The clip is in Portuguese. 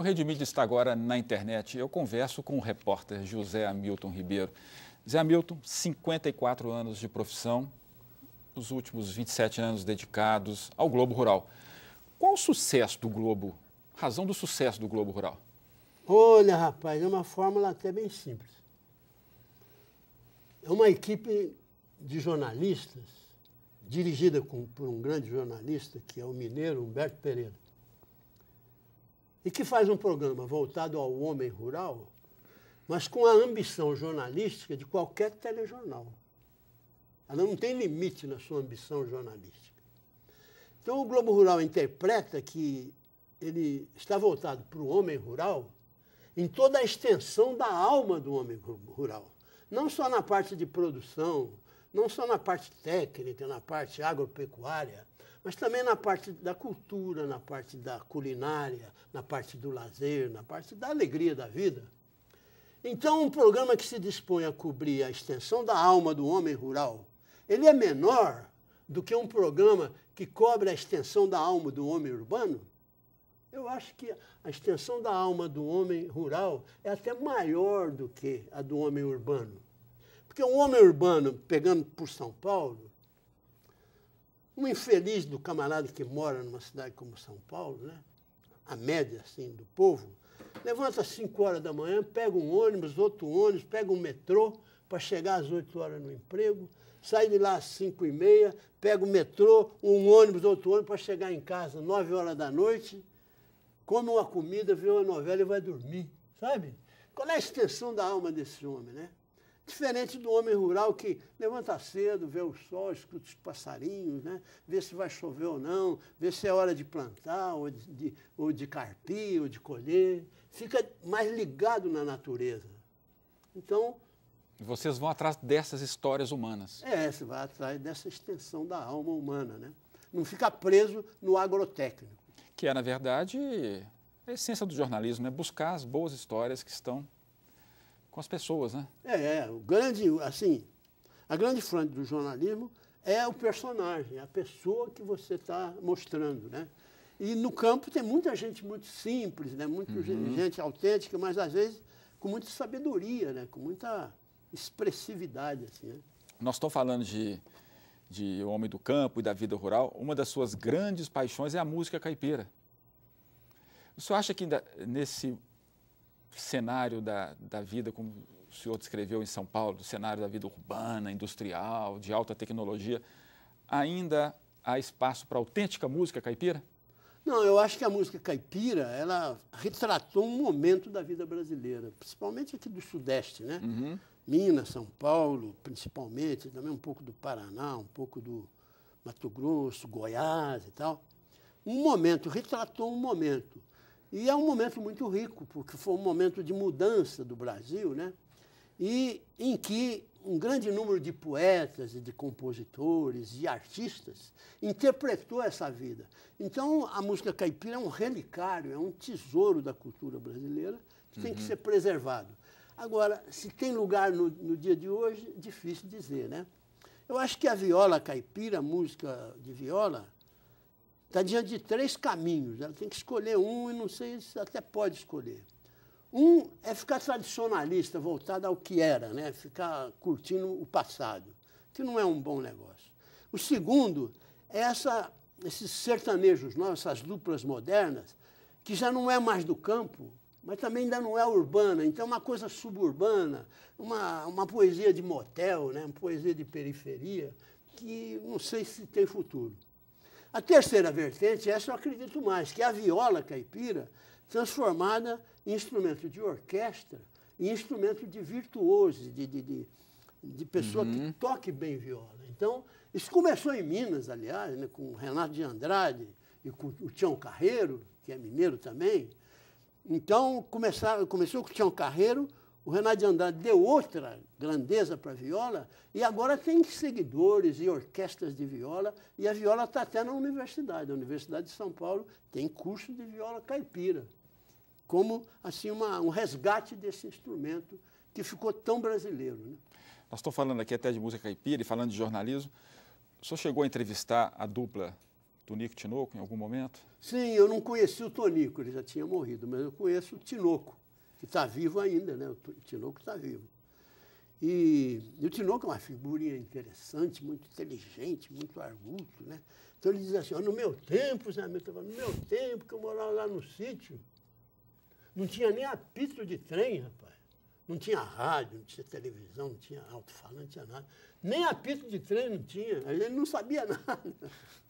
o Rede está agora na internet. Eu converso com o repórter José Hamilton Ribeiro. José Hamilton, 54 anos de profissão, os últimos 27 anos dedicados ao Globo Rural. Qual o sucesso do Globo, razão do sucesso do Globo Rural? Olha, rapaz, é uma fórmula até bem simples. É uma equipe de jornalistas, dirigida com, por um grande jornalista, que é o mineiro Humberto Pereira e que faz um programa voltado ao homem rural, mas com a ambição jornalística de qualquer telejornal. Ela não tem limite na sua ambição jornalística. Então, o Globo Rural interpreta que ele está voltado para o homem rural em toda a extensão da alma do homem rural. Não só na parte de produção, não só na parte técnica, na parte agropecuária, mas também na parte da cultura, na parte da culinária, na parte do lazer, na parte da alegria da vida. Então, um programa que se dispõe a cobrir a extensão da alma do homem rural, ele é menor do que um programa que cobre a extensão da alma do homem urbano? Eu acho que a extensão da alma do homem rural é até maior do que a do homem urbano. Porque um homem urbano, pegando por São Paulo, um infeliz do camarada que mora numa cidade como São Paulo, né? a média assim, do povo, levanta às 5 horas da manhã, pega um ônibus, outro ônibus, pega um metrô para chegar às 8 horas no emprego, sai de lá às 5 e meia, pega o metrô, um ônibus, outro ônibus para chegar em casa às 9 horas da noite, come uma comida, vê uma novela e vai dormir, sabe? Qual é a extensão da alma desse homem, né? Diferente do homem rural que levanta cedo, vê o sol, escuta os passarinhos, né? vê se vai chover ou não, vê se é hora de plantar, ou de, de, ou de carpir, ou de colher. Fica mais ligado na natureza. Então. Vocês vão atrás dessas histórias humanas. É, você vai atrás dessa extensão da alma humana, né? Não fica preso no agrotécnico. Que é, na verdade, a essência do jornalismo, é buscar as boas histórias que estão com as pessoas, né? É, é. O grande, assim, a grande frente do jornalismo é o personagem, é a pessoa que você está mostrando, né? E no campo tem muita gente muito simples, né? Muita uhum. gente autêntica, mas às vezes com muita sabedoria, né? Com muita expressividade, assim, né? Nós estamos falando de, de homem do campo e da vida rural. Uma das suas grandes paixões é a música caipira. O senhor acha que ainda, nesse cenário da, da vida, como o senhor descreveu em São Paulo, cenário da vida urbana, industrial, de alta tecnologia, ainda há espaço para autêntica música caipira? Não, eu acho que a música caipira, ela retratou um momento da vida brasileira, principalmente aqui do Sudeste, né? Uhum. Minas, São Paulo, principalmente, também um pouco do Paraná, um pouco do Mato Grosso, Goiás e tal. Um momento, retratou um momento. E é um momento muito rico, porque foi um momento de mudança do Brasil, né? e em que um grande número de poetas e de compositores e artistas interpretou essa vida. Então, a música caipira é um relicário, é um tesouro da cultura brasileira que uhum. tem que uhum. ser preservado. Agora, se tem lugar no, no, dia de hoje, difícil dizer, né? Eu acho que a viola caipira, a música de viola, está diante de três caminhos. Ela tem que escolher um e não sei se até pode escolher. Um é ficar tradicionalista, voltado ao que era, né? ficar curtindo o passado, que não é um bom negócio. O segundo é essa, esses sertanejos novos, essas duplas modernas, que já não é mais do campo, mas também ainda não é urbana, então é uma coisa suburbana, uma, uma poesia de motel, né? uma poesia de periferia, que não sei se tem futuro. A terceira vertente, essa eu acredito mais, que é a viola caipira transformada em instrumento de orquestra, em instrumento de virtuoso, de, de, de, de pessoa uhum. que toque bem viola. Então, isso começou em Minas, aliás, né, com o Renato de Andrade e com o Tião Carreiro, que é mineiro também. Então, começou com o Tião Carreiro, o Renato de Andrade deu outra grandeza para a viola e agora tem seguidores e orquestras de viola e a viola está até na universidade. A Universidade de São Paulo tem curso de viola caipira, como assim uma, um resgate desse instrumento que ficou tão brasileiro. Né? Nós estamos falando aqui até de música caipira e falando de jornalismo. O senhor chegou a entrevistar a dupla Tonico Tinoco em algum momento? Sim, eu não conheci o Tonico, ele já tinha morrido, mas eu conheço o Tinoco que está vivo ainda, né? O Tinoco está vivo. E, e, o Tinoco é uma figurinha interessante, muito inteligente, muito arguto, né? Então ele diz assim, oh, no meu tempo, Zé Hamilton, no meu tempo que eu morava lá no sítio, não tinha nem apito de trem, rapaz. Não tinha rádio, não tinha televisão, não tinha alto-falante, não tinha nada. Nem apito de trem não tinha. A gente não sabia nada.